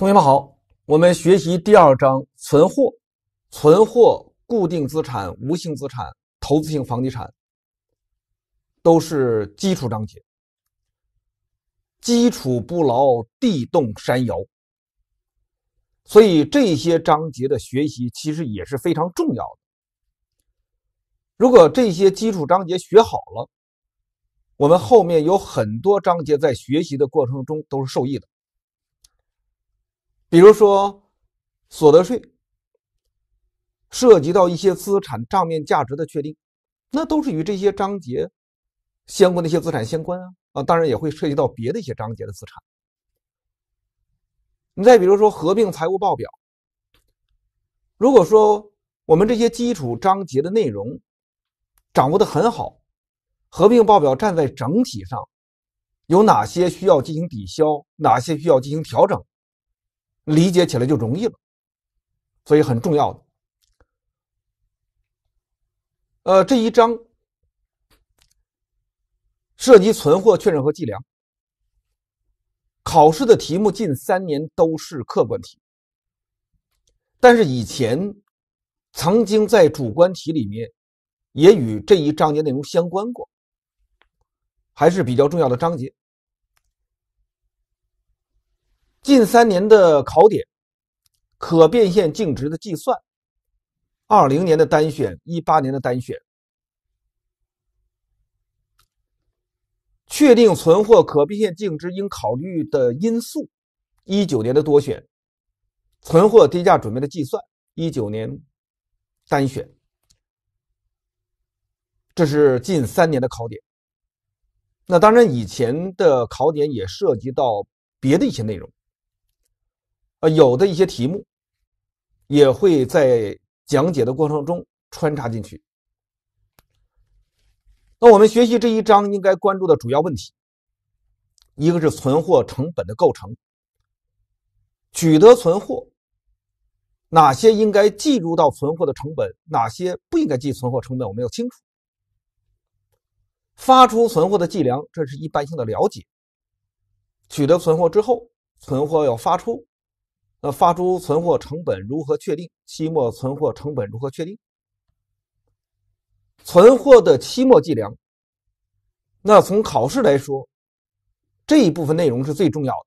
同学们好，我们学习第二章存货、存货、固定资产、无形资产、投资性房地产，都是基础章节。基础不牢，地动山摇。所以这些章节的学习其实也是非常重要的。如果这些基础章节学好了，我们后面有很多章节在学习的过程中都是受益的。比如说，所得税涉及到一些资产账面价值的确定，那都是与这些章节相关的一些资产相关啊。啊，当然也会涉及到别的一些章节的资产。你再比如说合并财务报表，如果说我们这些基础章节的内容掌握的很好，合并报表站在整体上有哪些需要进行抵消，哪些需要进行调整？理解起来就容易了，所以很重要的。呃，这一章涉及存货确认和计量，考试的题目近三年都是客观题，但是以前曾经在主观题里面也与这一章节内容相关过，还是比较重要的章节。近三年的考点，可变现净值的计算，二零年的单选，一八年的单选，确定存货可变现净值应考虑的因素，一九年的多选，存货低价准备的计算，一九年单选，这是近三年的考点。那当然，以前的考点也涉及到别的一些内容。呃，有的一些题目，也会在讲解的过程中穿插进去。那我们学习这一章应该关注的主要问题，一个是存货成本的构成。取得存货，哪些应该计入到存货的成本，哪些不应该计存货成本，我们要清楚。发出存货的计量，这是一般性的了解。取得存货之后，存货要发出。那发出存货成本如何确定？期末存货成本如何确定？存货的期末计量。那从考试来说，这一部分内容是最重要的。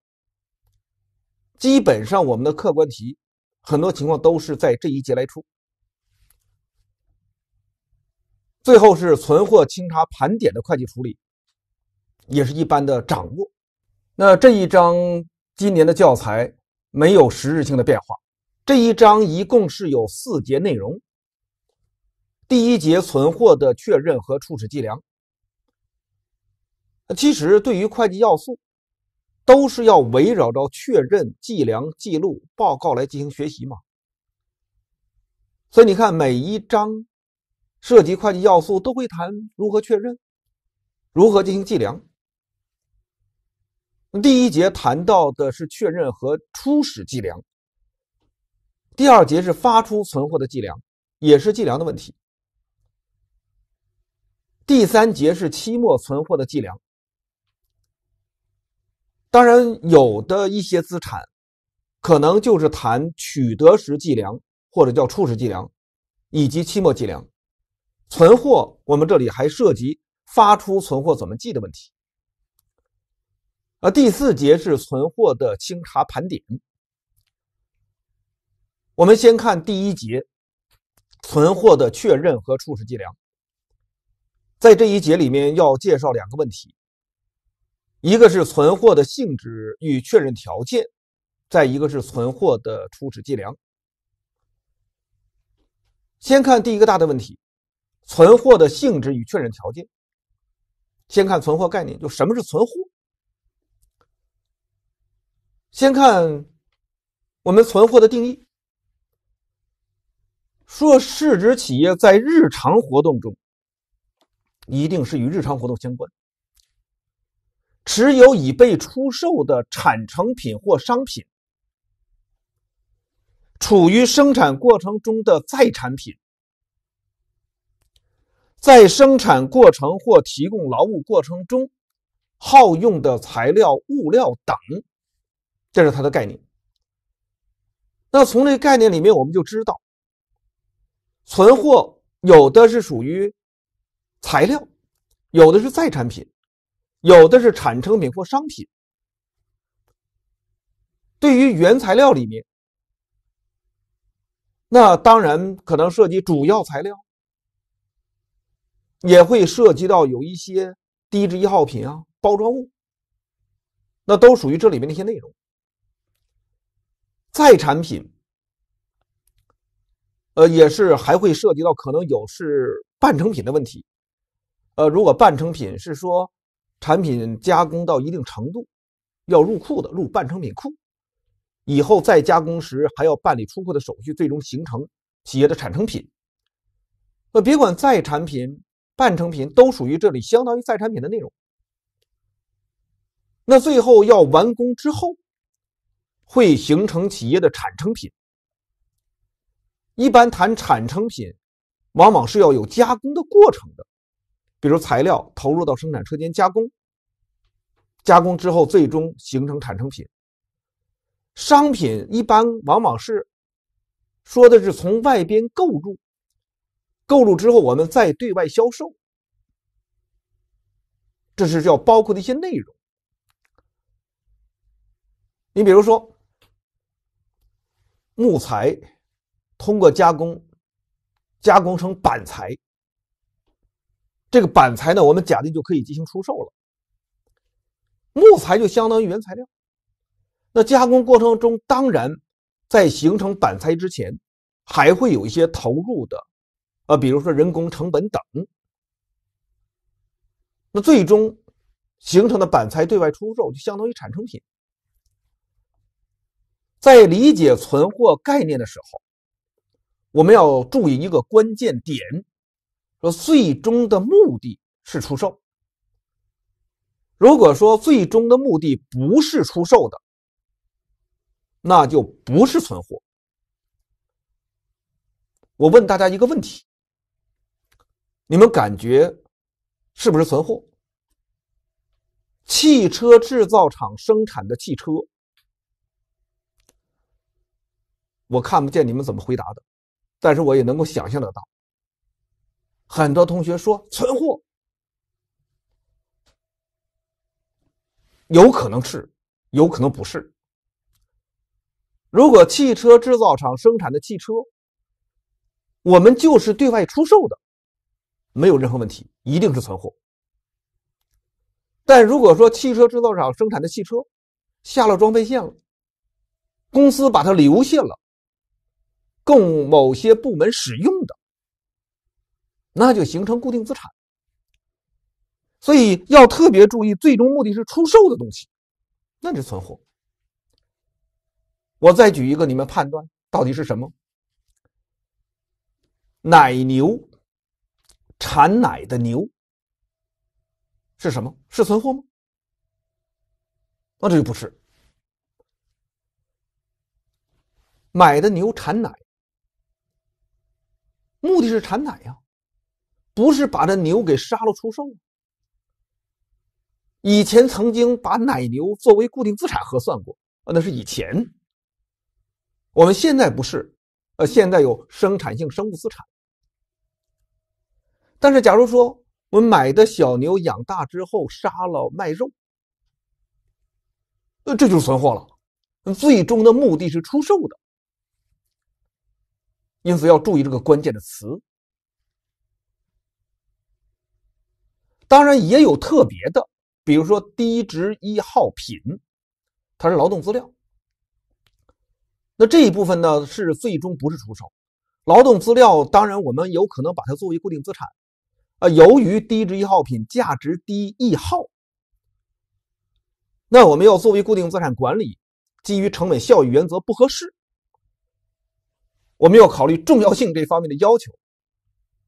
基本上我们的客观题很多情况都是在这一节来出。最后是存货清查盘点的会计处理，也是一般的掌握。那这一章今年的教材。没有实质性的变化。这一章一共是有四节内容。第一节存货的确认和初始计量。其实对于会计要素，都是要围绕着确认、计量、记录、报告来进行学习嘛。所以你看，每一章涉及会计要素，都会谈如何确认，如何进行计量。第一节谈到的是确认和初始计量，第二节是发出存货的计量，也是计量的问题。第三节是期末存货的计量。当然，有的一些资产可能就是谈取得时计量，或者叫初始计量，以及期末计量。存货，我们这里还涉及发出存货怎么记的问题。啊，第四节是存货的清查盘点。我们先看第一节，存货的确认和初始计量。在这一节里面要介绍两个问题，一个是存货的性质与确认条件，再一个是存货的初始计量。先看第一个大的问题，存货的性质与确认条件。先看存货概念，就什么是存货。先看我们存货的定义。说是指企业在日常活动中，一定是与日常活动相关，持有已被出售的产成品或商品，处于生产过程中的再产品，在生产过程或提供劳务过程中耗用的材料、物料等。这是它的概念。那从这个概念里面，我们就知道，存货有的是属于材料，有的是再产品，有的是产成品或商品。对于原材料里面，那当然可能涉及主要材料，也会涉及到有一些低值易耗品啊、包装物，那都属于这里面的一些内容。在产品，呃，也是还会涉及到可能有是半成品的问题，呃，如果半成品是说产品加工到一定程度要入库的，入半成品库，以后再加工时还要办理出库的手续，最终形成企业的产成品。那别管在产品、半成品都属于这里相当于在产品的内容。那最后要完工之后。会形成企业的产成品。一般谈产成品，往往是要有加工的过程的，比如材料投入到生产车间加工，加工之后最终形成产成品。商品一般往往是说的是从外边购入，购入之后我们再对外销售，这是要包括的一些内容。你比如说。木材通过加工加工成板材，这个板材呢，我们假定就可以进行出售了。木材就相当于原材料。那加工过程中，当然在形成板材之前，还会有一些投入的，呃，比如说人工成本等。那最终形成的板材对外出售，就相当于产成品。在理解存货概念的时候，我们要注意一个关键点：说最终的目的是出售。如果说最终的目的不是出售的，那就不是存货。我问大家一个问题：你们感觉是不是存货？汽车制造厂生产的汽车？我看不见你们怎么回答的，但是我也能够想象得到，很多同学说存货，有可能是，有可能不是。如果汽车制造厂生产的汽车，我们就是对外出售的，没有任何问题，一定是存货。但如果说汽车制造厂生产的汽车下了装配线了，公司把它留下了。供某些部门使用的，那就形成固定资产。所以要特别注意，最终目的是出售的东西，那是存货。我再举一个，你们判断到底是什么？奶牛产奶的牛是什么？是存货吗？那这就不是。买的牛产奶。目的是产奶呀，不是把这牛给杀了出售。以前曾经把奶牛作为固定资产核算过，啊，那是以前。我们现在不是，呃，现在有生产性生物资产。但是，假如说我们买的小牛养大之后杀了卖肉，呃，这就是存货了。最终的目的是出售的。因此要注意这个关键的词。当然也有特别的，比如说低值易耗品，它是劳动资料。那这一部分呢是最终不是出售，劳动资料当然我们有可能把它作为固定资产。啊，由于低值易耗品价值低易耗，那我们要作为固定资产管理，基于成本效益原则不合适。我们要考虑重要性这方面的要求，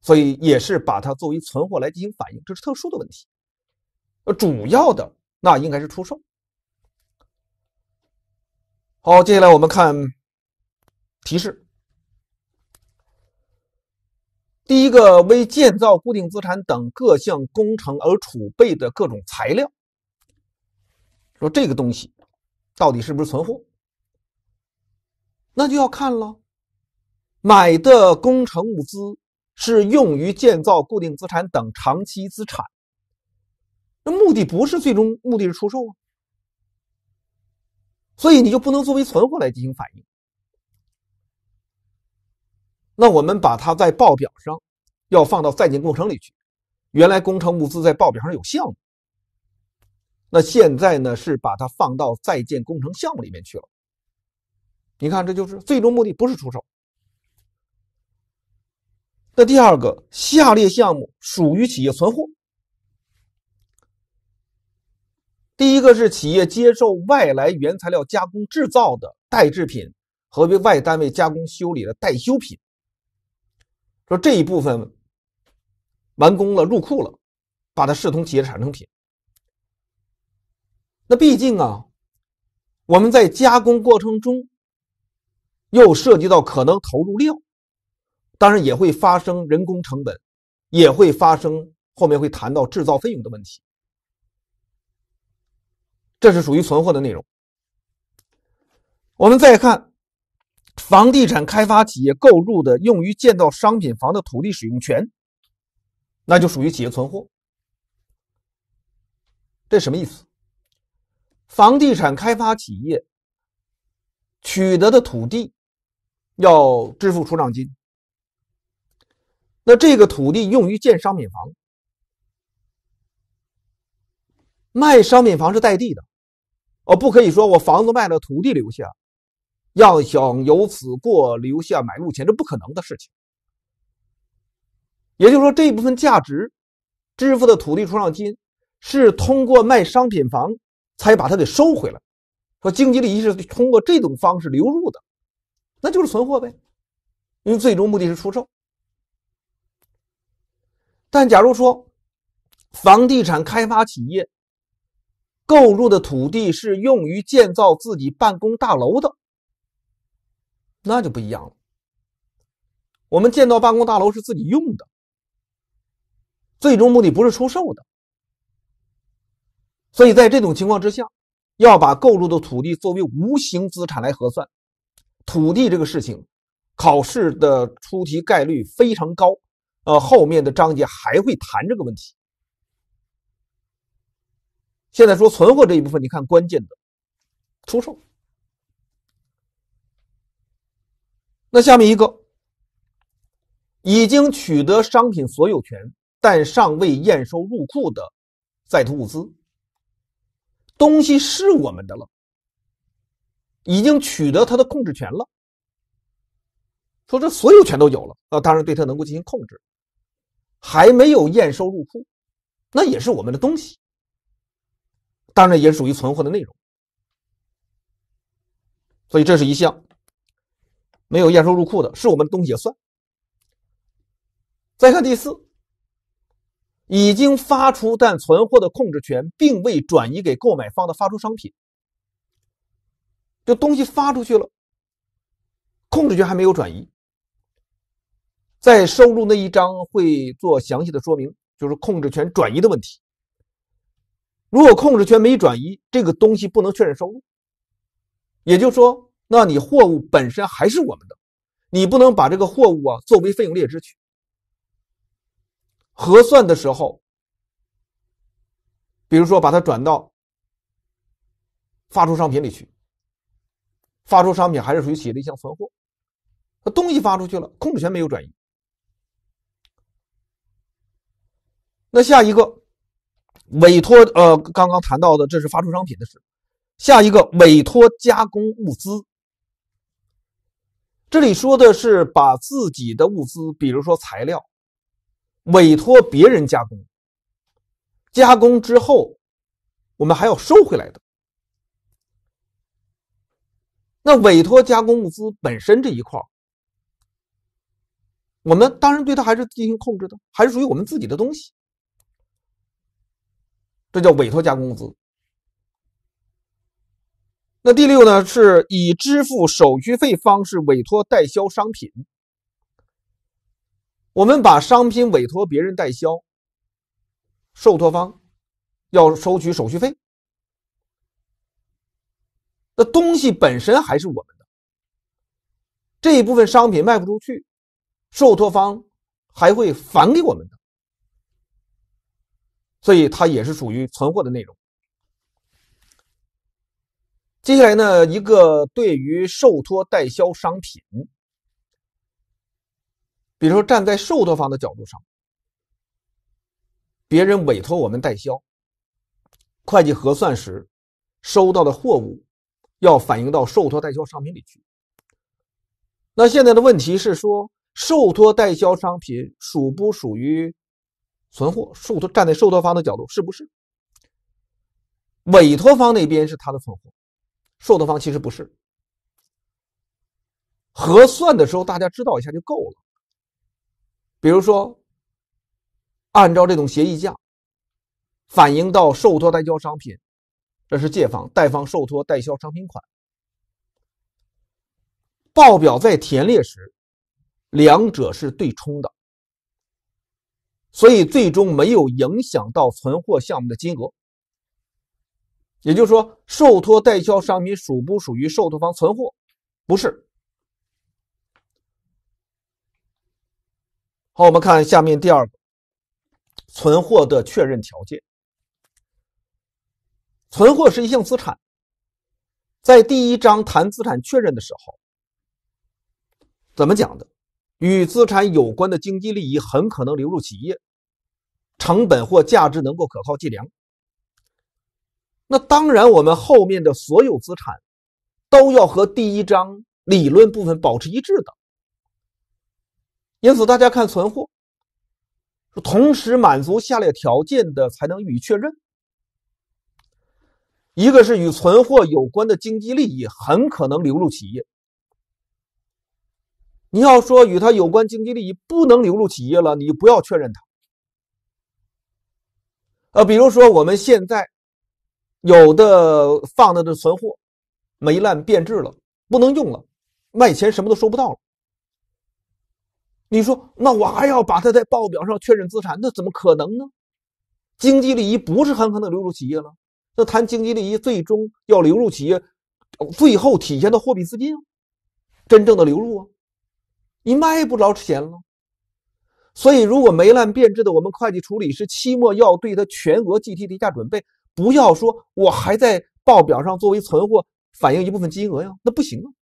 所以也是把它作为存货来进行反映，这是特殊的问题。呃，主要的那应该是出售。好，接下来我们看提示。第一个，为建造固定资产等各项工程而储备的各种材料，说这个东西到底是不是存货？那就要看了。买的工程物资是用于建造固定资产等长期资产，那目的不是最终目的，是出售啊，所以你就不能作为存货来进行反映。那我们把它在报表上要放到在建工程里去。原来工程物资在报表上有项目，那现在呢是把它放到在建工程项目里面去了。你看，这就是最终目的不是出售。那第二个，下列项目属于企业存货。第一个是企业接受外来原材料加工制造的代制品和为外单位加工修理的代修品，说这一部分完工了、入库了，把它视同企业产成品。那毕竟啊，我们在加工过程中又涉及到可能投入量，当然也会发生人工成本，也会发生。后面会谈到制造费用的问题，这是属于存货的内容。我们再看房地产开发企业购入的用于建造商品房的土地使用权，那就属于企业存货。这什么意思？房地产开发企业取得的土地要支付出让金。那这个土地用于建商品房，卖商品房是带地的，哦，不可以说我房子卖了，土地留下，要想由此过留下买路钱，这不可能的事情。也就是说，这部分价值支付的土地出让金是通过卖商品房才把它给收回来，说经济利益是通过这种方式流入的，那就是存货呗，因为最终目的是出售。但假如说，房地产开发企业购入的土地是用于建造自己办公大楼的，那就不一样了。我们建造办公大楼是自己用的，最终目的不是出售的。所以在这种情况之下，要把购入的土地作为无形资产来核算。土地这个事情，考试的出题概率非常高。呃，后面的章节还会谈这个问题。现在说存货这一部分，你看关键的出售。那下面一个，已经取得商品所有权但尚未验收入库的在途物资，东西是我们的了，已经取得它的控制权了。说这所有权都有了，啊，当然对它能够进行控制。还没有验收入库，那也是我们的东西，当然也属于存货的内容。所以这是一项没有验收入库的是我们的东西也算。再看第四，已经发出但存货的控制权并未转移给购买方的发出商品，就东西发出去了，控制权还没有转移。在收入那一章会做详细的说明，就是控制权转移的问题。如果控制权没转移，这个东西不能确认收入。也就是说，那你货物本身还是我们的，你不能把这个货物啊作为费用列支去核算的时候，比如说把它转到发出商品里去。发出商品还是属于企业的一项存货，东西发出去了，控制权没有转移。那下一个委托，呃，刚刚谈到的这是发出商品的事。下一个委托加工物资，这里说的是把自己的物资，比如说材料，委托别人加工，加工之后，我们还要收回来的。那委托加工物资本身这一块我们当然对它还是进行控制的，还是属于我们自己的东西。这叫委托加工资。那第六呢，是以支付手续费方式委托代销商品。我们把商品委托别人代销，受托方要收取手续费。那东西本身还是我们的，这一部分商品卖不出去，受托方还会返给我们的。所以它也是属于存货的内容。接下来呢，一个对于受托代销商品，比如说站在受托方的角度上，别人委托我们代销，会计核算时收到的货物要反映到受托代销商品里去。那现在的问题是说，受托代销商品属不属于？存货，受托站在受托方的角度，是不是委托方那边是他的存货？受托方其实不是。核算的时候，大家知道一下就够了。比如说，按照这种协议价，反映到受托代销商品，这是借方，贷方受托代销商品款。报表在填列时，两者是对冲的。所以最终没有影响到存货项目的金额，也就是说，受托代销商品属不属于受托方存货？不是。好，我们看下面第二个，存货的确认条件。存货是一项资产，在第一章谈资产确认的时候，怎么讲的？与资产有关的经济利益很可能流入企业。成本或价值能够可靠计量，那当然，我们后面的所有资产都要和第一章理论部分保持一致的。因此，大家看存货，同时满足下列条件的才能予以确认：一个是与存货有关的经济利益很可能流入企业。你要说与它有关经济利益不能流入企业了，你不要确认它。呃，比如说我们现在有的放的的存货，霉烂变质了，不能用了，卖钱什么都收不到了。你说，那我还要把它在报表上确认资产，那怎么可能呢？经济利益不是很可能流入企业了。那谈经济利益，最终要流入企业，最后体现的货币资金，真正的流入啊，你卖不着钱了。所以，如果霉烂变质的，我们会计处理是期末要对它全额计提跌价准备，不要说我还在报表上作为存货反映一部分金额呀，那不行啊。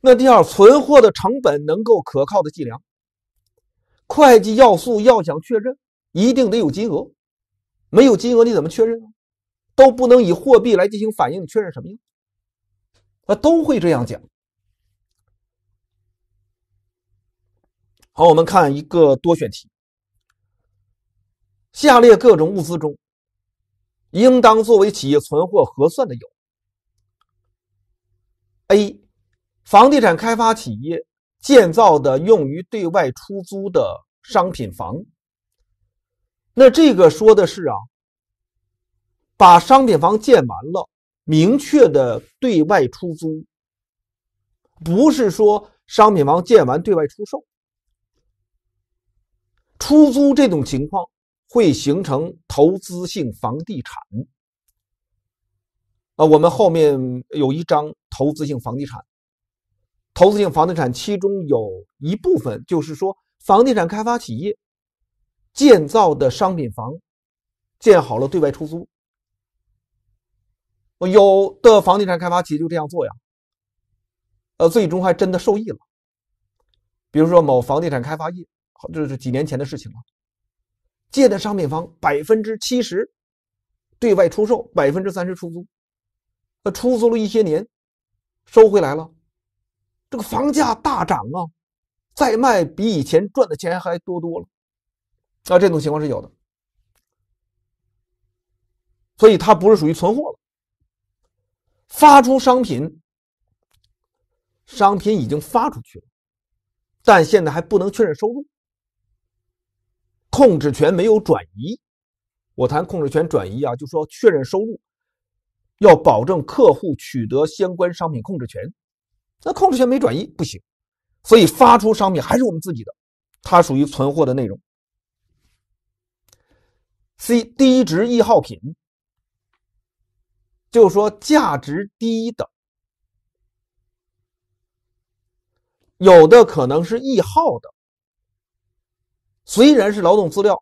那第二，存货的成本能够可靠的计量，会计要素要想确认，一定得有金额，没有金额你怎么确认都不能以货币来进行反映确认什么呀？啊，都会这样讲。好，我们看一个多选题。下列各种物资中，应当作为企业存货核算的有：A. 房地产开发企业建造的用于对外出租的商品房。那这个说的是啊，把商品房建完了，明确的对外出租，不是说商品房建完对外出售。出租这种情况会形成投资性房地产，啊，我们后面有一章投资性房地产。投资性房地产其中有一部分就是说房地产开发企业建造的商品房建好了对外出租，有的房地产开发企业就这样做呀，呃，最终还真的受益了，比如说某房地产开发业。这是几年前的事情了。借的商品房百分之七十对外出售，百分之三十出租。那出租了一些年，收回来了。这个房价大涨啊，再卖比以前赚的钱还多多了。那这种情况是有的，所以它不是属于存货了。发出商品，商品已经发出去了，但现在还不能确认收入。控制权没有转移，我谈控制权转移啊，就说确认收入，要保证客户取得相关商品控制权，那控制权没转移不行，所以发出商品还是我们自己的，它属于存货的内容。C 低值易耗品，就说价值低的，有的可能是易耗的。虽然是劳动资料，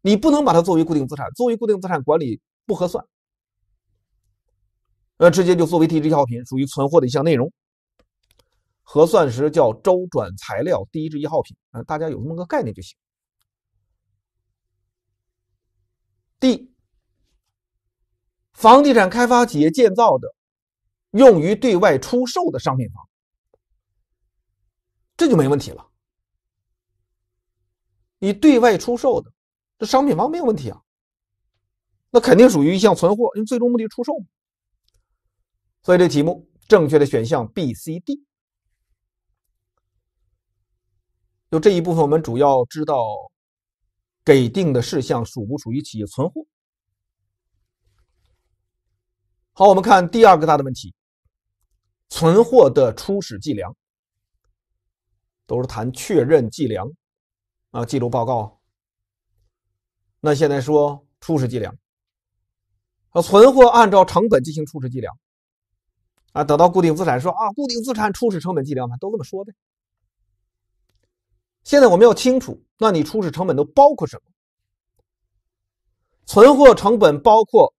你不能把它作为固定资产，作为固定资产管理不合算。呃，直接就作为低值易耗品，属于存货的一项内容。核算时叫周转材料低值一耗品，啊，大家有这么个概念就行。D，房地产开发企业建造的用于对外出售的商品房，这就没问题了。你对外出售的这商品房没有问题啊，那肯定属于一项存货，因为最终目的出售嘛。所以这题目正确的选项 B、C、D。就这一部分，我们主要知道给定的事项属不属于企业存货。好，我们看第二个大的问题：存货的初始计量，都是谈确认计量。啊，记录报告。那现在说初始计量，啊，存货按照成本进行初始计量，啊，等到固定资产说啊，固定资产初始成本计量嘛，都这么说呗。现在我们要清楚，那你初始成本都包括什么？存货成本包括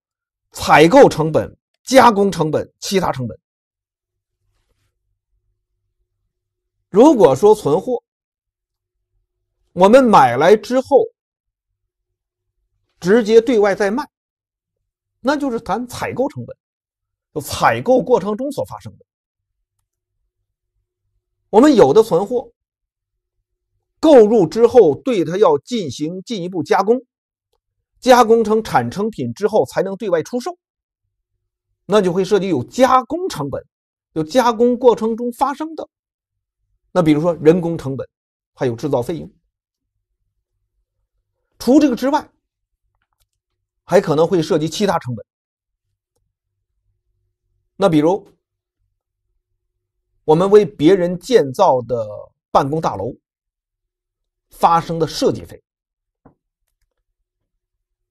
采购成本、加工成本、其他成本。如果说存货，我们买来之后，直接对外再卖，那就是谈采购成本，就采购过程中所发生的。我们有的存货，购入之后对它要进行进一步加工，加工成产成品之后才能对外出售，那就会涉及有加工成本，有加工过程中发生的。那比如说人工成本，还有制造费用。除这个之外，还可能会涉及其他成本。那比如，我们为别人建造的办公大楼发生的设计费，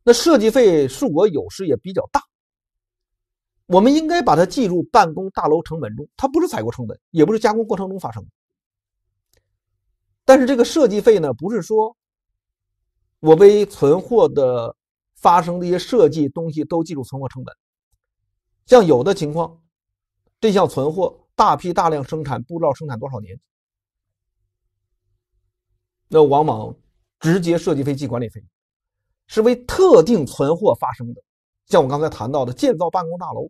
那设计费数额有时也比较大。我们应该把它计入办公大楼成本中，它不是采购成本，也不是加工过程中发生的。但是这个设计费呢，不是说。我为存货的发生的一些设计东西都计入存货成本。像有的情况，这项存货大批大量生产，不知道生产多少年，那往往直接设计费计管理费，是为特定存货发生的。像我刚才谈到的建造办公大楼，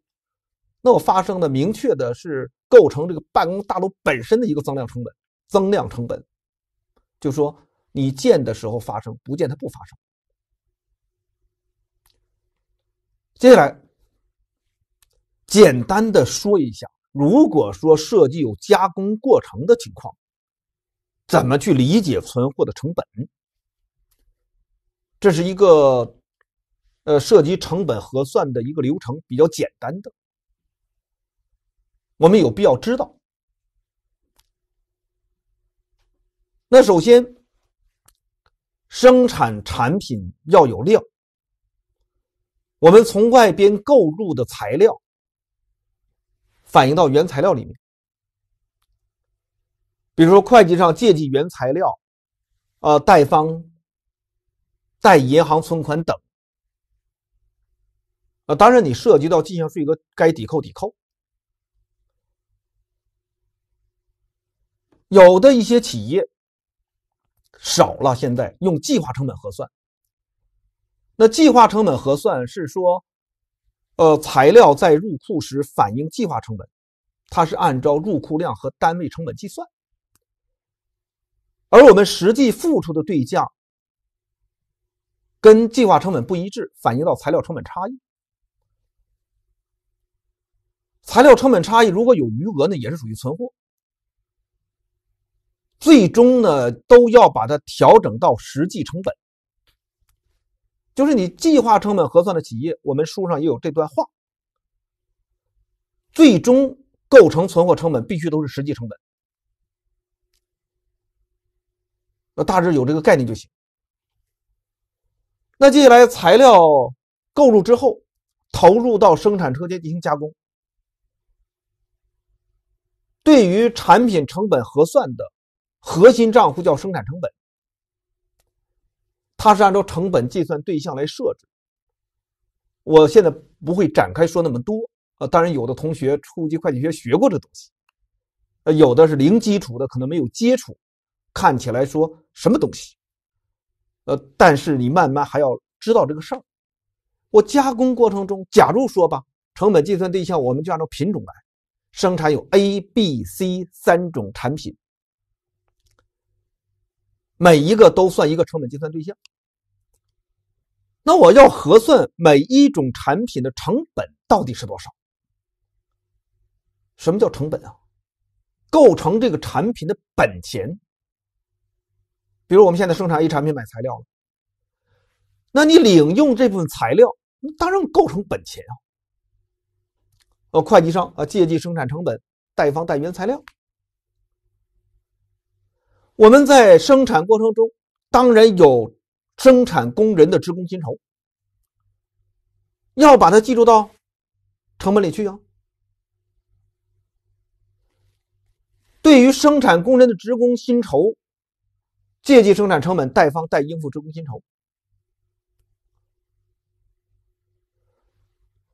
那我发生的明确的是构成这个办公大楼本身的一个增量成本，增量成本，就说。你建的时候发生，不见它不发生。接下来，简单的说一下，如果说设计有加工过程的情况，怎么去理解存货的成本？这是一个呃，涉及成本核算的一个流程，比较简单的，我们有必要知道。那首先。生产产品要有量，我们从外边购入的材料反映到原材料里面，比如说会计上借记原材料，啊，贷方贷银行存款等，啊，当然你涉及到进项税额该抵扣抵扣，有的一些企业。少了，现在用计划成本核算。那计划成本核算是说，呃，材料在入库时反映计划成本，它是按照入库量和单位成本计算，而我们实际付出的对价跟计划成本不一致，反映到材料成本差异。材料成本差异如果有余额呢，也是属于存货。最终呢，都要把它调整到实际成本，就是你计划成本核算的企业，我们书上也有这段话，最终构成存货成本必须都是实际成本，呃，大致有这个概念就行。那接下来材料购入之后，投入到生产车间进行加工，对于产品成本核算的。核心账户叫生产成本，它是按照成本计算对象来设置。我现在不会展开说那么多啊，当然有的同学初级会计学学过这东西，呃，有的是零基础的可能没有接触，看起来说什么东西，呃，但是你慢慢还要知道这个事儿。我加工过程中，假如说吧，成本计算对象我们就按照品种来，生产有 A、B、C 三种产品。每一个都算一个成本计算对象。那我要核算每一种产品的成本到底是多少？什么叫成本啊？构成这个产品的本钱。比如我们现在生产一产品，买材料了，那你领用这部分材料，当然构成本钱啊。哦，会计上啊，借记生产成本，贷方贷原材料。我们在生产过程中，当然有生产工人的职工薪酬，要把它计入到成本里去啊。对于生产工人的职工薪酬，借记生产成本，贷方贷应付职工薪酬。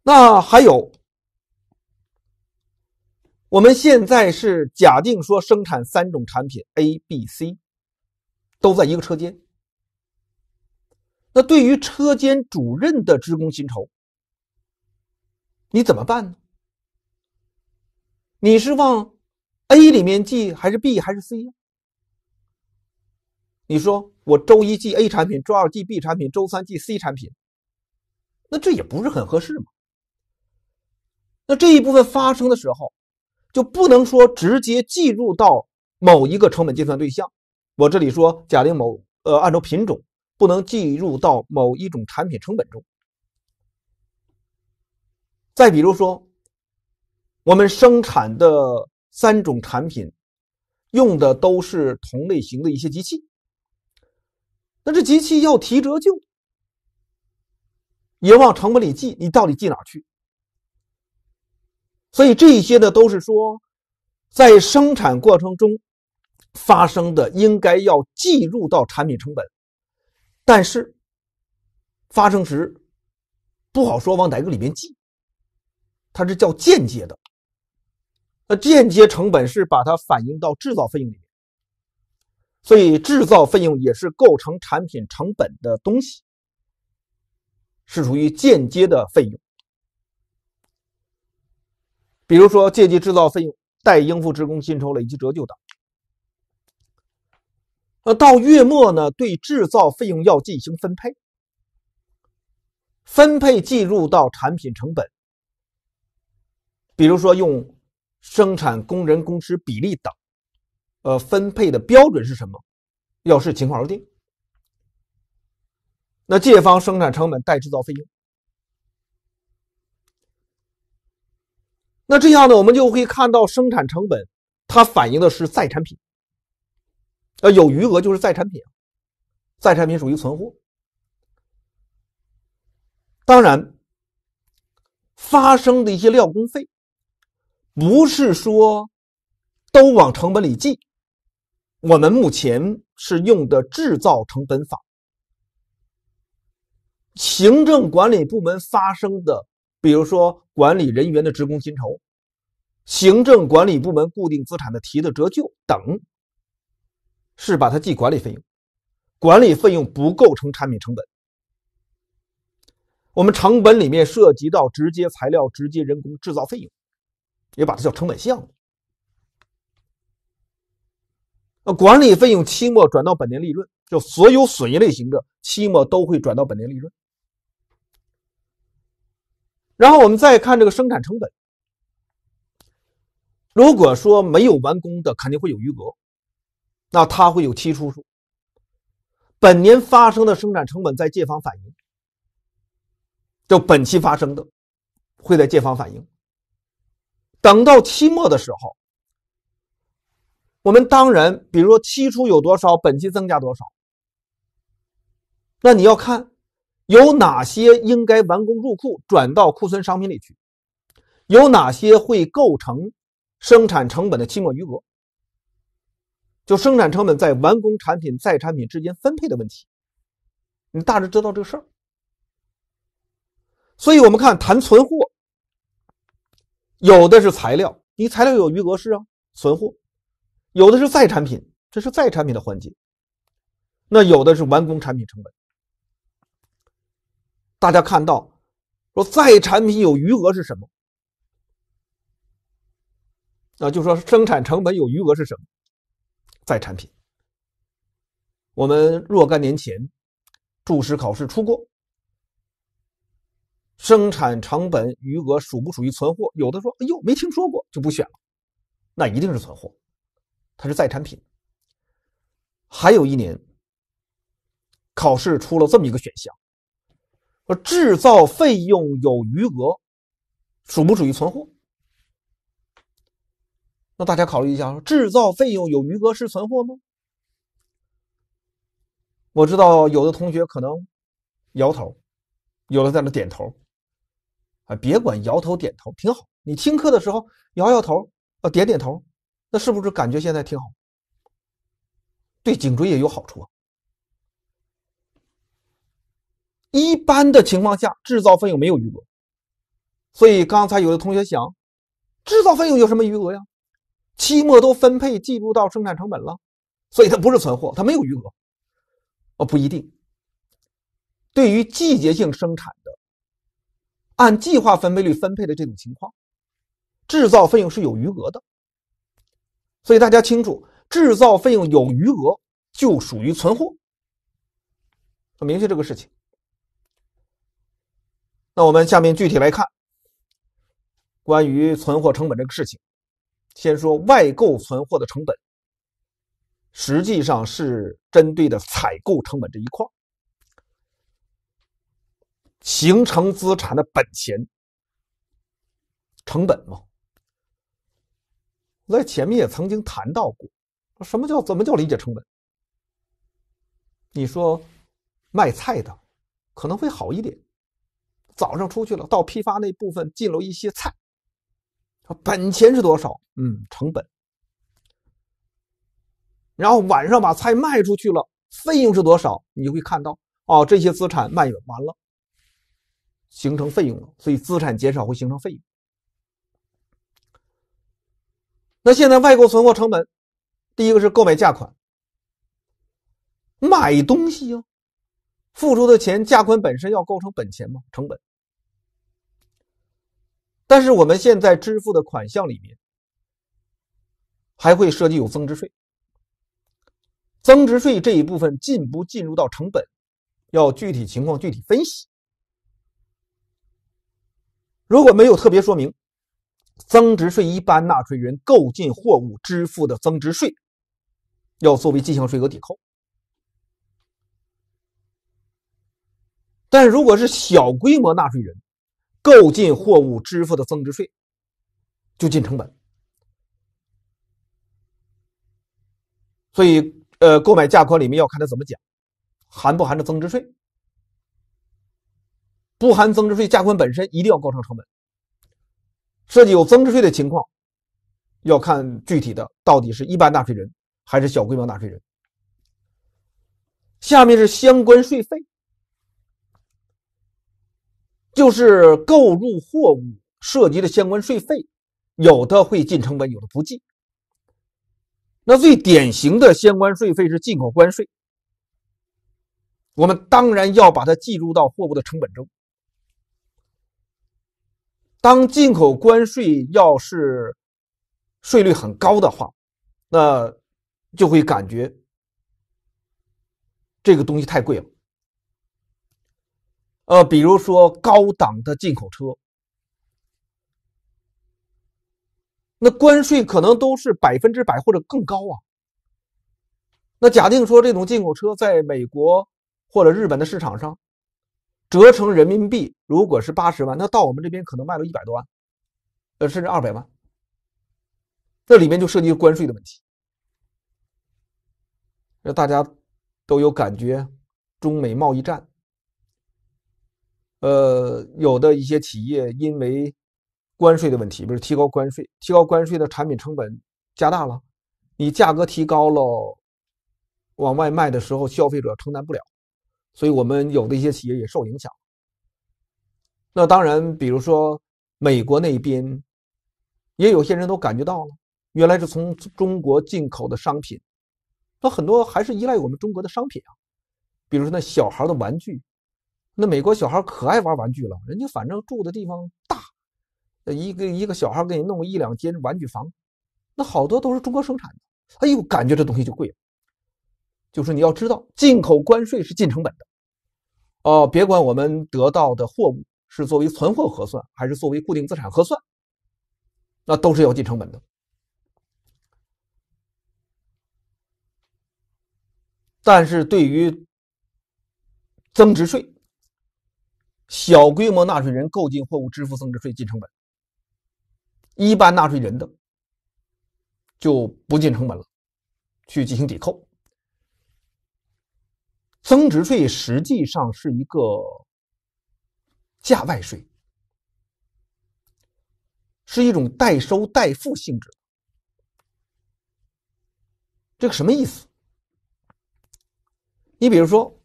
那还有。我们现在是假定说生产三种产品 A、B、C 都在一个车间。那对于车间主任的职工薪酬，你怎么办呢？你是往 A 里面记还是 B 还是 C 呀？你说我周一记 A 产品，周二记 B 产品，周三记 C 产品，那这也不是很合适嘛。那这一部分发生的时候。就不能说直接计入到某一个成本计算对象。我这里说，假定某呃按照品种不能计入到某一种产品成本中。再比如说，我们生产的三种产品用的都是同类型的一些机器，那这机器要提折旧也往成本里记，你到底记哪去？所以这些呢，都是说在生产过程中发生的，应该要计入到产品成本。但是发生时不好说往哪个里面记，它是叫间接的。那间接成本是把它反映到制造费用里，所以制造费用也是构成产品成本的东西，是属于间接的费用。比如说，借记制造费用、待应付职工薪酬、累计折旧等。呃，到月末呢，对制造费用要进行分配，分配计入到产品成本。比如说，用生产工人工时比例等，呃，分配的标准是什么？要视情况而定。那借方生产成本、待制造费用。那这样呢，我们就会看到生产成本，它反映的是在产品，呃，有余额就是在产品，在产品属于存货。当然，发生的一些料工费，不是说都往成本里记，我们目前是用的制造成本法，行政管理部门发生的，比如说。管理人员的职工薪酬、行政管理部门固定资产的提的折旧等，是把它记管理费用。管理费用不构成产品成本。我们成本里面涉及到直接材料、直接人工、制造费用，也把它叫成本项目。那管理费用期末转到本年利润，就所有损益类型的期末都会转到本年利润。然后我们再看这个生产成本，如果说没有完工的，肯定会有余额，那它会有期初数。本年发生的生产成本在借方反映，就本期发生的会在借方反映。等到期末的时候，我们当然，比如说期初有多少，本期增加多少，那你要看。有哪些应该完工入库转到库存商品里去？有哪些会构成生产成本的期末余额？就生产成本在完工产品、在产品之间分配的问题，你大致知道这个事儿。所以我们看谈存货，有的是材料，你材料有余额是啊，存货；有的是在产品，这是在产品的环节；那有的是完工产品成本。大家看到，说在产品有余额是什么？啊，就说生产成本有余额是什么？在产品。我们若干年前注释考试出过，生产成本余额属不属于存货？有的说，哎呦，没听说过，就不选了。那一定是存货，它是在产品。还有一年，考试出了这么一个选项。制造费用有余额，属不属于存货？那大家考虑一下，制造费用有余额是存货吗？我知道有的同学可能摇头，有的在那点头。啊，别管摇头点头，挺好。你听课的时候摇摇头啊，点点头，那是不是感觉现在挺好？对颈椎也有好处啊。一般的情况下，制造费用没有余额，所以刚才有的同学想，制造费用有什么余额呀？期末都分配计入到生产成本了，所以它不是存货，它没有余额。哦，不一定。对于季节性生产的，按计划分配率分配的这种情况，制造费用是有余额的。所以大家清楚，制造费用有余额就属于存货。很明确这个事情。那我们下面具体来看，关于存货成本这个事情，先说外购存货的成本，实际上是针对的采购成本这一块形成资产的本钱，成本嘛，在前面也曾经谈到过，什么叫怎么叫理解成本？你说卖菜的可能会好一点。早上出去了，到批发那部分进了一些菜，本钱是多少？嗯，成本。然后晚上把菜卖出去了，费用是多少？你会看到哦，这些资产卖完了，形成费用了。所以资产减少会形成费用。那现在外购存货成本，第一个是购买价款，买东西啊，付出的钱，价款本身要构成本钱吗？成本。但是我们现在支付的款项里面，还会涉及有增值税。增值税这一部分进不进入到成本，要具体情况具体分析。如果没有特别说明，增值税一般纳税人购进货物支付的增值税，要作为进项税额抵扣。但如果是小规模纳税人，购进货物支付的增值税就进成本，所以呃购买价款里面要看它怎么讲，含不含的增值税，不含增值税价款本身一定要构成成本。涉及有增值税的情况，要看具体的到底是一般纳税人还是小规模纳税人。下面是相关税费。就是购入货物涉及的相关税费，有的会进成本，有的不计。那最典型的相关税费是进口关税，我们当然要把它计入到货物的成本中。当进口关税要是税率很高的话，那就会感觉这个东西太贵了。呃，比如说高档的进口车，那关税可能都是百分之百或者更高啊。那假定说这种进口车在美国或者日本的市场上折成人民币，如果是八十万，那到我们这边可能卖了一百多万，呃，甚至二百万。那里面就涉及关税的问题。那大家都有感觉，中美贸易战。呃，有的一些企业因为关税的问题，比如提高关税，提高关税的产品成本加大了，你价格提高了，往外卖的时候消费者承担不了，所以我们有的一些企业也受影响。那当然，比如说美国那边，也有些人都感觉到了，原来是从中国进口的商品，那很多还是依赖我们中国的商品啊，比如说那小孩的玩具。那美国小孩可爱玩玩具了，人家反正住的地方大，一个一个小孩给你弄一两间玩具房，那好多都是中国生产的。哎呦，感觉这东西就贵了。就是你要知道，进口关税是进成本的。哦，别管我们得到的货物是作为存货核算，还是作为固定资产核算，那都是要进成本的。但是对于增值税。小规模纳税人购进货物支付增值税进成本，一般纳税人的就不进成本了，去进行抵扣。增值税实际上是一个价外税，是一种代收代付性质。这个什么意思？你比如说。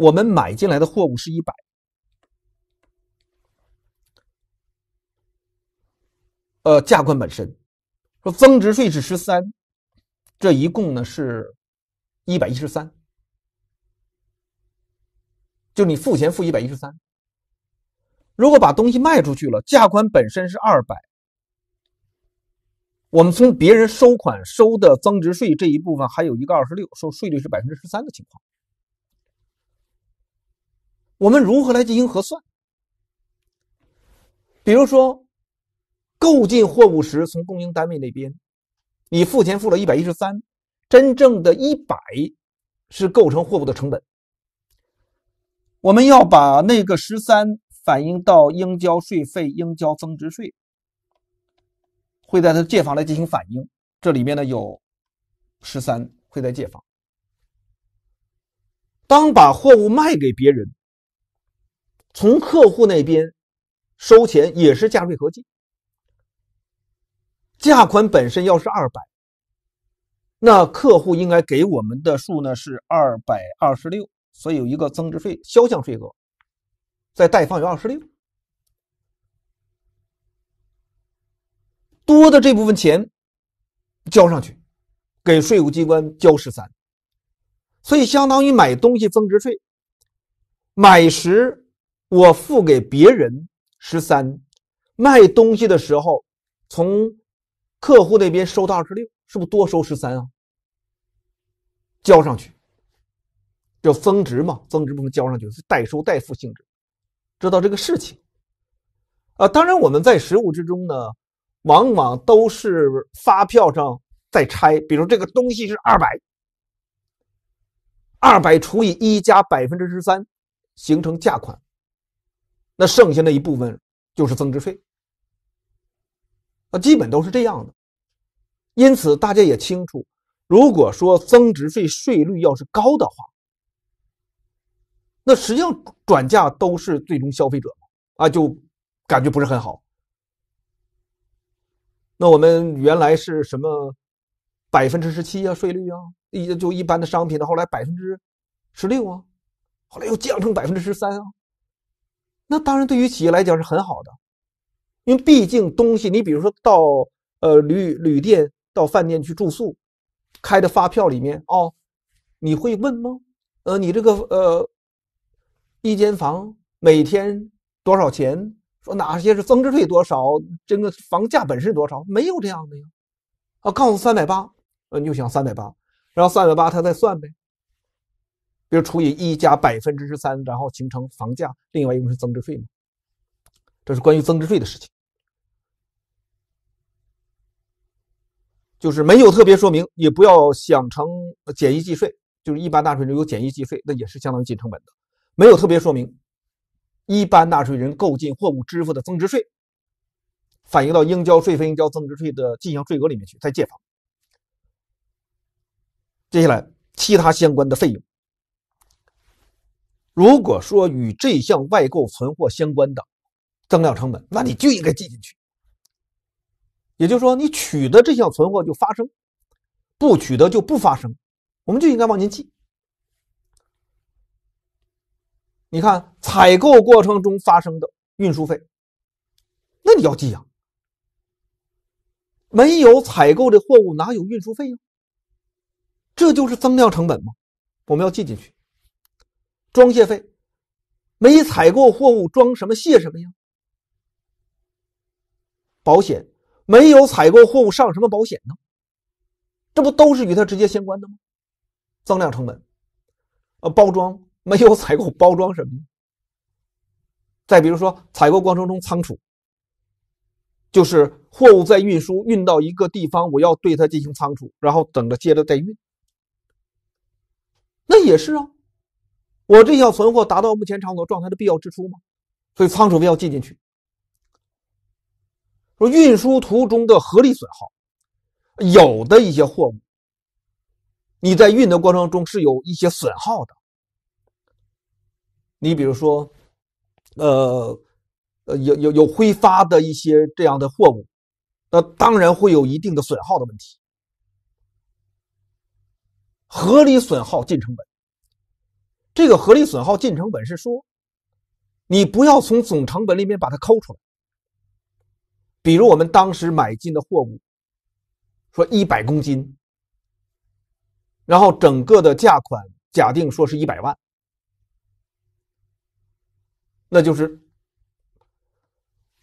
我们买进来的货物是一百，呃，价款本身，说增值税是十三，这一共呢是一百一十三，就你付钱付一百一十三。如果把东西卖出去了，价款本身是二百，我们从别人收款收的增值税这一部分还有一个二十六，收税率是百分之十三的情况。我们如何来进行核算？比如说，购进货物时，从供应单位那边，你付钱付了一百一十三，真正的一百是构成货物的成本。我们要把那个十三反映到应交税费、应交增值税，会在它借方来进行反映。这里面呢有十三会在借方。当把货物卖给别人。从客户那边收钱也是价税合计，价款本身要是二百，那客户应该给我们的数呢是二百二十六，所以有一个增值税销项税额，再贷方有二十六，多的这部分钱交上去，给税务机关交十三，所以相当于买东西增值税买时。我付给别人十三，卖东西的时候，从客户那边收到二十六，是不是多收十三啊？交上去就增值嘛？增值不能交上去，是代收代付性质，知道这个事情啊？当然我们在实物之中呢，往往都是发票上再拆，比如这个东西是二百，二百除以一加百分之十三，形成价款。那剩下那一部分就是增值税，啊，基本都是这样的。因此，大家也清楚，如果说增值税税率要是高的话，那实际上转嫁都是最终消费者啊，就感觉不是很好。那我们原来是什么百分之十七啊税率啊，一就一般的商品呢，后来百分之十六啊，后来又降成百分之十三啊。那当然，对于企业来讲是很好的，因为毕竟东西，你比如说到呃旅旅店、到饭店去住宿，开的发票里面哦，你会问吗？呃，你这个呃，一间房每天多少钱？说哪些是增值税多少？这个房价本身多少？没有这样的呀，啊，告诉三百八，呃，你就想三百八，然后三百八他再算呗。比如除以一加百分之十三，然后形成房价。另外一个是增值税，嘛。这是关于增值税的事情。就是没有特别说明，也不要想成简易计税，就是一般纳税人有简易计税，那也是相当于进成本的。没有特别说明，一般纳税人购进货物支付的增值税，反映到应交税费、应交增值税的进项税额里面去，再借方。接下来，其他相关的费用。如果说与这项外购存货相关的增量成本，那你就应该记进去。也就是说，你取得这项存货就发生，不取得就不发生，我们就应该往前记。你看，采购过程中发生的运输费，那你要记呀。没有采购的货物，哪有运输费呀？这就是增量成本吗？我们要记进去。装卸费，没采购货物装什么卸什么呀？保险没有采购货物上什么保险呢？这不都是与它直接相关的吗？增量成本，呃，包装没有采购包装什么？再比如说采购过程中仓储，就是货物在运输运到一个地方，我要对它进行仓储，然后等着接着再运，那也是啊。我这项存货达到目前场所状态的必要支出吗？所以仓储费要记进去。说运输途中的合理损耗，有的一些货物，你在运的过程中是有一些损耗的。你比如说，呃，呃，有有有挥发的一些这样的货物，那当然会有一定的损耗的问题。合理损耗进成本。这个合理损耗进成本是说，你不要从总成本里面把它抠出来。比如我们当时买进的货物，说一百公斤，然后整个的价款假定说是一百万，那就是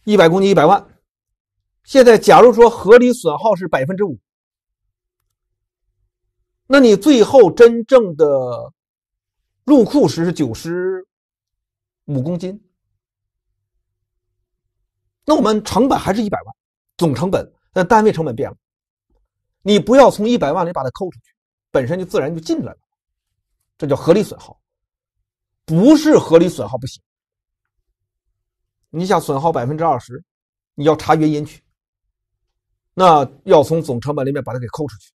一百公斤一百万。现在假如说合理损耗是百分之五，那你最后真正的。入库时是九十五公斤，那我们成本还是一百万，总成本，那单位成本变了。你不要从一百万里把它扣出去，本身就自然就进来了，这叫合理损耗，不是合理损耗不行。你想损耗百分之二十，你要查原因去，那要从总成本里面把它给扣出去。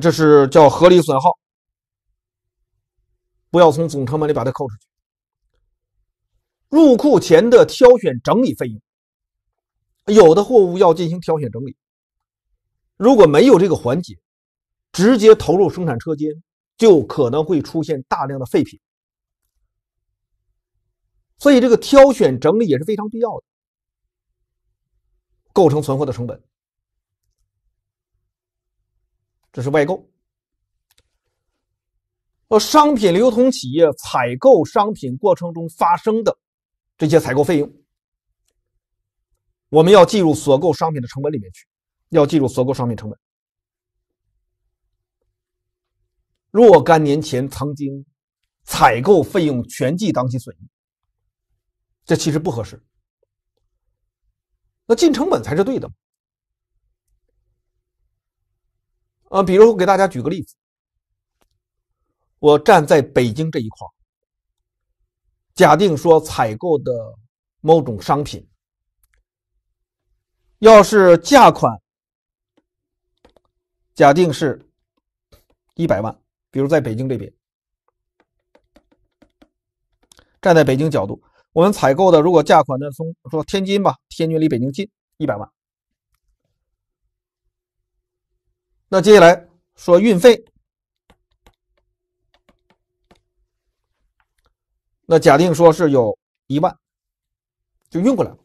这是叫合理损耗，不要从总成本里把它扣出去。入库前的挑选整理费用，有的货物要进行挑选整理，如果没有这个环节，直接投入生产车间，就可能会出现大量的废品。所以，这个挑选整理也是非常必要的，构成存货的成本。这是外购，呃，商品流通企业采购商品过程中发生的这些采购费用，我们要计入所购商品的成本里面去，要计入所购商品成本。若干年前曾经，采购费用全计当期损益，这其实不合适，那进成本才是对的。啊，比如我给大家举个例子，我站在北京这一块假定说采购的某种商品，要是价款，假定是一百万，比如在北京这边，站在北京角度，我们采购的，如果价款呢，从说天津吧，天津离北京近，一百万。那接下来说运费，那假定说是有一万，就运过来了。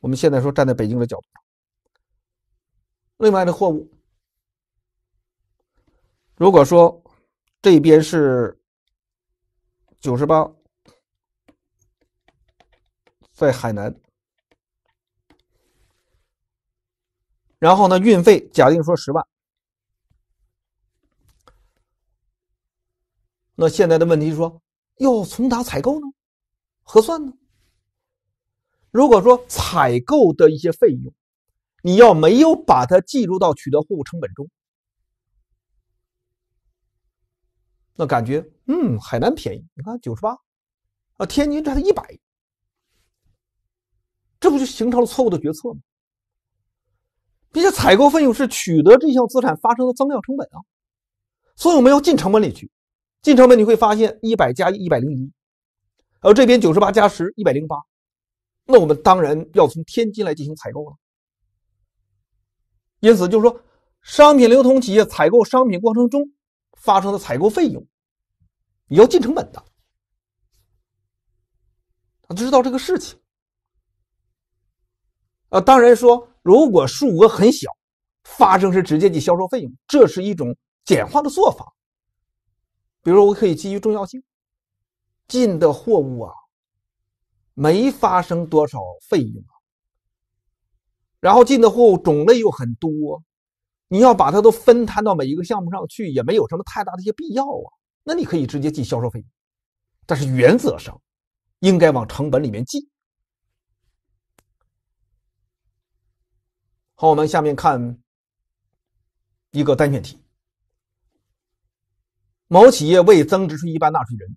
我们现在说站在北京的角度，另外的货物，如果说这边是九十八，在海南。然后呢？运费假定说十万，那现在的问题说，要从哪采购呢？核算呢？如果说采购的一些费用，你要没有把它计入到取得货物成本中，那感觉嗯海南便宜，你看九十八，啊天津这才一百，这不就形成了错误的决策吗？并且采购费用是取得这项资产发生的增量成本啊，所以我们要进成本里去。进成本你会发现一百加一百零一，而这边九十八加十一百零八，那我们当然要从天津来进行采购了。因此就是说，商品流通企业采购商品过程中发生的采购费用，也要进成本的。他知道这个事情。啊，当然说。如果数额很小，发生是直接计销售费用，这是一种简化的做法。比如，我可以基于重要性，进的货物啊，没发生多少费用，然后进的货物种类又很多，你要把它都分摊到每一个项目上去，也没有什么太大的一些必要啊。那你可以直接记销售费用，但是原则上应该往成本里面记。好，我们下面看一个单选题。某企业为增值税一般纳税人，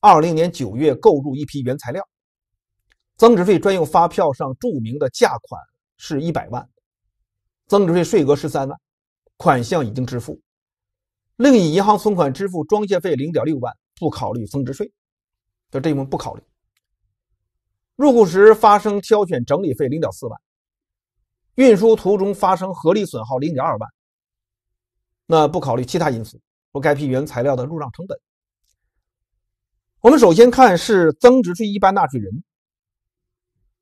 二零年九月购入一批原材料，增值税专用发票上注明的价款是一百万，增值税税额十三万，款项已经支付，另以银行存款支付装卸费零点六万，不考虑增值税，就这部分不考虑。入库时发生挑选整理费零点四万。运输途中发生合理损耗零点二万，那不考虑其他因素，说该批原材料的入账成本。我们首先看是增值税一般纳税人，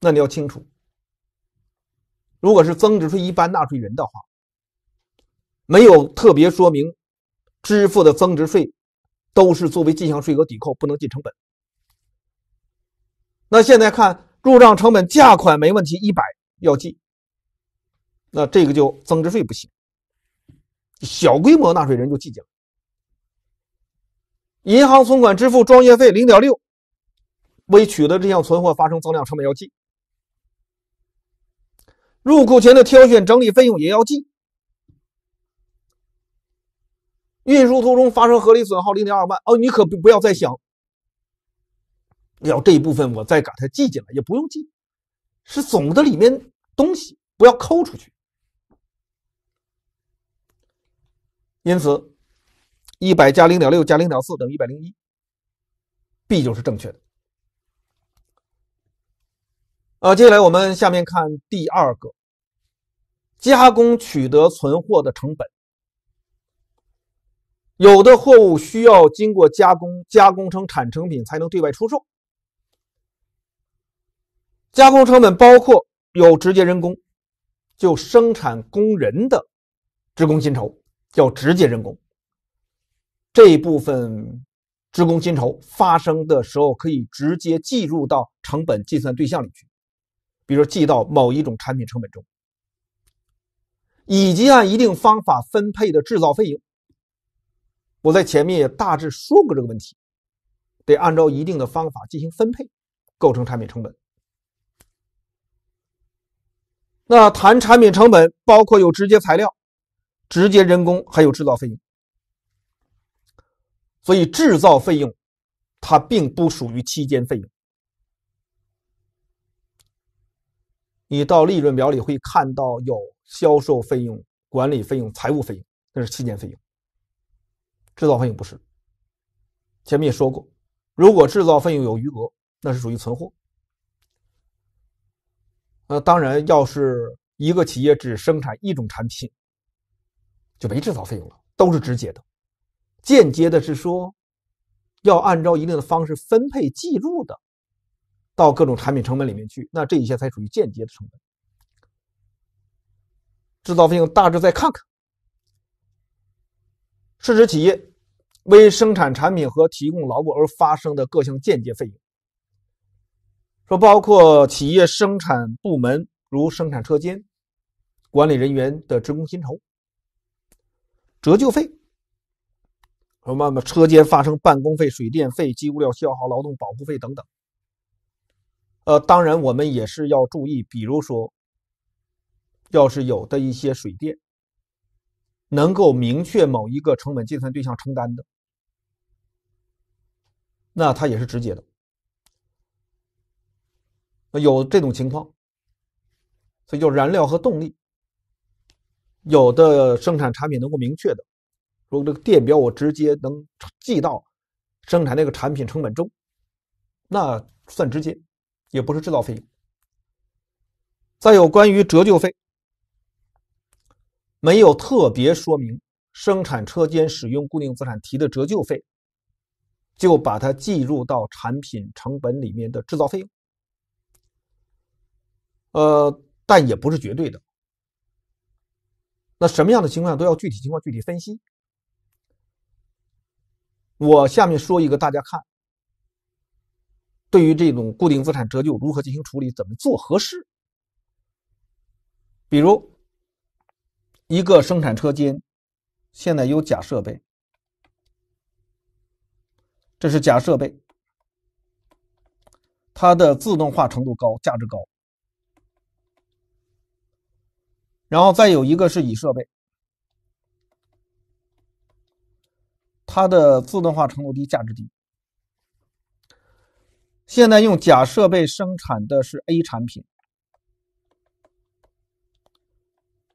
那你要清楚，如果是增值税一般纳税人的话，没有特别说明，支付的增值税都是作为进项税额抵扣，不能进成本。那现在看入账成本，价款没问题，一百要记。那这个就增值税不行，小规模纳税人就记来。银行存款支付装卸费零点六，为取得这项存货发生增量成本要记，入库前的挑选整理费用也要记，运输途中发生合理损耗零点二万哦，你可不要再想要这一部分，我再把它记进来也不用记，是总的里面东西不要扣出去。因此，一百加零点六加零点四等于一百零一。B 就是正确的。呃，接下来我们下面看第二个，加工取得存货的成本。有的货物需要经过加工，加工成产成品才能对外出售。加工成本包括有直接人工，就生产工人的职工薪酬。叫直接人工，这部分职工薪酬发生的时候，可以直接计入到成本计算对象里去，比如记到某一种产品成本中，以及按一定方法分配的制造费用。我在前面也大致说过这个问题，得按照一定的方法进行分配，构成产品成本。那谈产品成本，包括有直接材料。直接人工还有制造费用，所以制造费用它并不属于期间费用。你到利润表里会看到有销售费用、管理费用、财务费用，那是期间费用。制造费用不是。前面也说过，如果制造费用有余额，那是属于存货。那当然，要是一个企业只生产一种产品。就没制造费用了，都是直接的；间接的是说，要按照一定的方式分配记录的，到各种产品成本里面去，那这一些才属于间接的成本。制造费用大致再看看，是指企业为生产产品和提供劳务而发生的各项间接费用，说包括企业生产部门如生产车间、管理人员的职工薪酬。折旧费，什么车间发生办公费、水电费机物料消耗、劳动保护费等等。呃，当然我们也是要注意，比如说，要是有的一些水电，能够明确某一个成本计算对象承担的，那它也是直接的。有这种情况，所以就燃料和动力。有的生产产品能够明确的说，这个电表我直接能记到生产那个产品成本中，那算直接，也不是制造费用。再有关于折旧费，没有特别说明，生产车间使用固定资产提的折旧费，就把它计入到产品成本里面的制造费用。呃，但也不是绝对的。那什么样的情况下都要具体情况具体分析。我下面说一个，大家看，对于这种固定资产折旧如何进行处理，怎么做合适？比如，一个生产车间，现在有假设备，这是假设备，它的自动化程度高，价值高。然后再有一个是乙设备，它的自动化程度低，价值低。现在用甲设备生产的是 A 产品，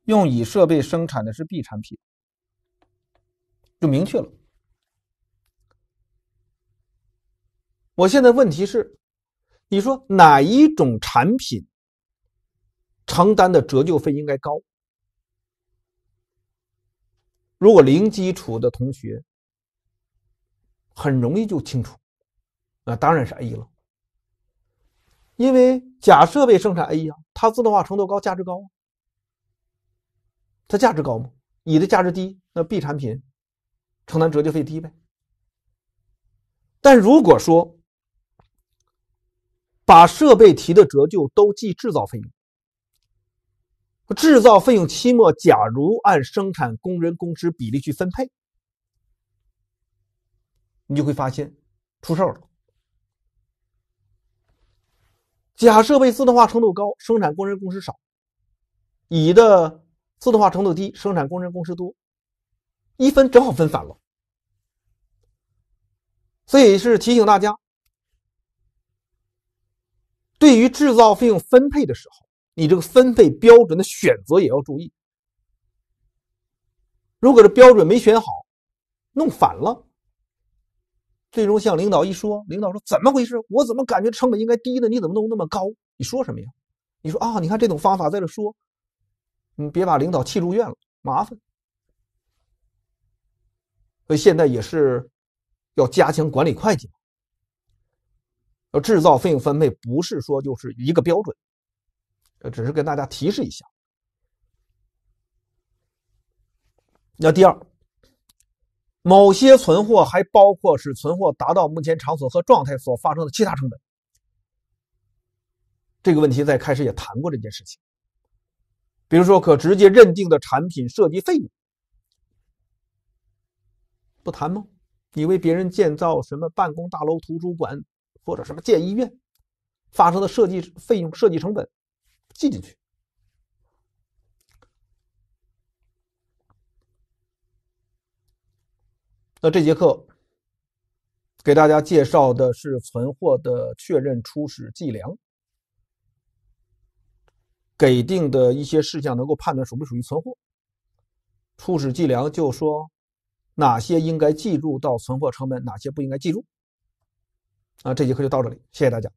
用乙设备生产的是 B 产品，就明确了。我现在问题是，你说哪一种产品？承担的折旧费应该高。如果零基础的同学很容易就清楚，那当然是 A 了，因为甲设备生产 A 呀，它自动化程度高，价值高，它价值高吗？乙的价值低，那 B 产品承担折旧费低呗。但如果说把设备提的折旧都记制造费用，制造费用期末，假如按生产工人工时比例去分配，你就会发现出事儿了。甲设备自动化程度高，生产工人工时少；乙的自动化程度低，生产工人工时多，一分正好分反了。所以是提醒大家，对于制造费用分配的时候。你这个分配标准的选择也要注意，如果这标准没选好，弄反了，最终向领导一说，领导说怎么回事？我怎么感觉成本应该低的？你怎么弄那么高？你说什么呀？你说啊？你看这种方法在这说，你别把领导气住院了，麻烦。所以现在也是要加强管理会计，要制造费用分配不是说就是一个标准。只是跟大家提示一下。那第二，某些存货还包括使存货达到目前场所和状态所发生的其他成本。这个问题在开始也谈过这件事情。比如说，可直接认定的产品设计费用，不谈吗？你为别人建造什么办公大楼、图书馆或者什么建医院，发生的设计费用、设计成本。记进去。那这节课给大家介绍的是存货的确认、初始计量、给定的一些事项，能够判断属不属于存货。初始计量就说哪些应该计入到存货成本，哪些不应该计入。啊，这节课就到这里，谢谢大家。